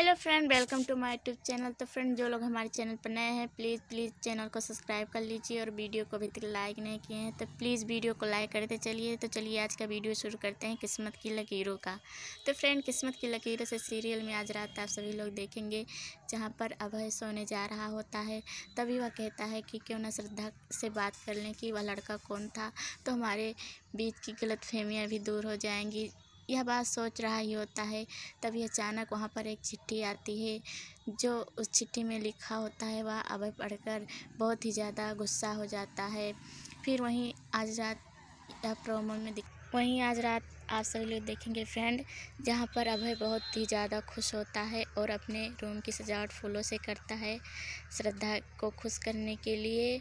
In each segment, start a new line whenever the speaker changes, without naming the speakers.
hello friend welcome to my YouTube channel तो friend जो लोग हमारे चैनल पर नए हैं प्लीज़ प्लीज़ चैनल को सब्सक्राइब कर लीजिए और वीडियो को अभी तक लाइक नहीं किए हैं तो प्लीज़ वीडियो को लाइक करते चलिए तो चलिए आज का वीडियो शुरू करते हैं किस्मत की लकीरों का तो फ्रेंड किस्मत की लकीरों से सीरियल में आज रात आप सभी लोग देखेंगे जहाँ पर अभय सोने जा रहा होता है तभी वह कहता है कि क्यों ना श्रद्धा से बात कर लें कि वह लड़का कौन था तो हमारे बीच की गलत फहमियाँ भी दूर हो जाएंगी यह बात सोच रहा ही होता है तभी अचानक वहाँ पर एक चिट्ठी आती है जो उस चिट्ठी में लिखा होता है वह अभय पढ़कर बहुत ही ज़्यादा गुस्सा हो जाता है फिर वहीं आज रात यह प्रोमो में दिख वहीं आज रात आप सभी लोग देखेंगे फ्रेंड जहाँ पर अभय बहुत ही ज़्यादा खुश होता है और अपने रूम की सजावट फूलों से करता है श्रद्धा को खुश करने के लिए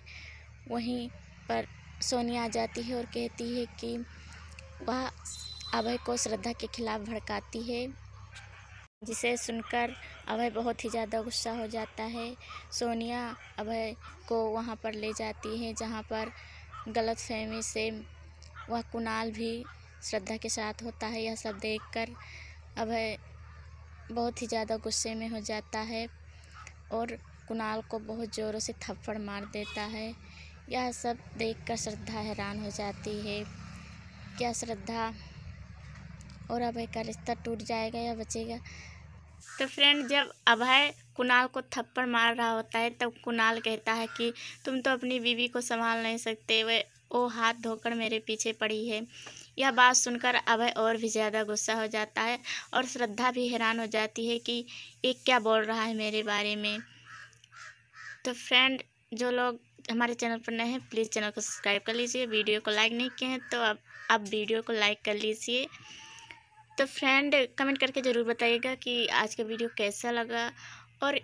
वहीं पर सोनिया आ जाती है और कहती है कि वह अभय को श्रद्धा के खिलाफ भड़काती है जिसे सुनकर अभय बहुत ही ज़्यादा गुस्सा हो जाता है सोनिया अभय को वहाँ पर ले जाती है जहाँ पर गलत फहमी से वह कुणाल भी श्रद्धा के साथ होता है यह सब देखकर अभय बहुत ही ज़्यादा गुस्से में हो जाता है और कुणाल को बहुत ज़ोरों से थप्पड़ मार देता है यह सब देखकर श्रद्धा हैरान हो जाती है क्या श्रद्धा और अभय का रिश्ता टूट जाएगा या बचेगा तो फ्रेंड जब अभय कुणाल को थप्पड़ मार रहा होता है तब कुणाल कहता है कि तुम तो अपनी बीवी को संभाल नहीं सकते वे वो हाथ धोकर मेरे पीछे पड़ी है यह बात सुनकर अभय और भी ज़्यादा गुस्सा हो जाता है और श्रद्धा भी हैरान हो जाती है कि ये क्या बोल रहा है मेरे बारे में तो फ्रेंड जो लोग हमारे चैनल पर नए हैं प्लीज़ चैनल को सब्सक्राइब कर लीजिए वीडियो को लाइक नहीं किए हैं तो अब अब वीडियो को लाइक कर लीजिए तो फ्रेंड कमेंट करके ज़रूर बताइएगा कि आज का वीडियो कैसा लगा और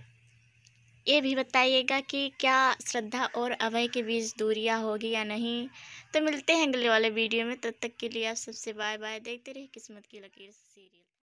ये भी बताइएगा कि क्या श्रद्धा और अभय के बीच दूरियां होगी या नहीं तो मिलते हैं अगले वाले वीडियो में तब तो तक के लिए आप सबसे बाय बाय देखते रहिए किस्मत की लकीर सीरीज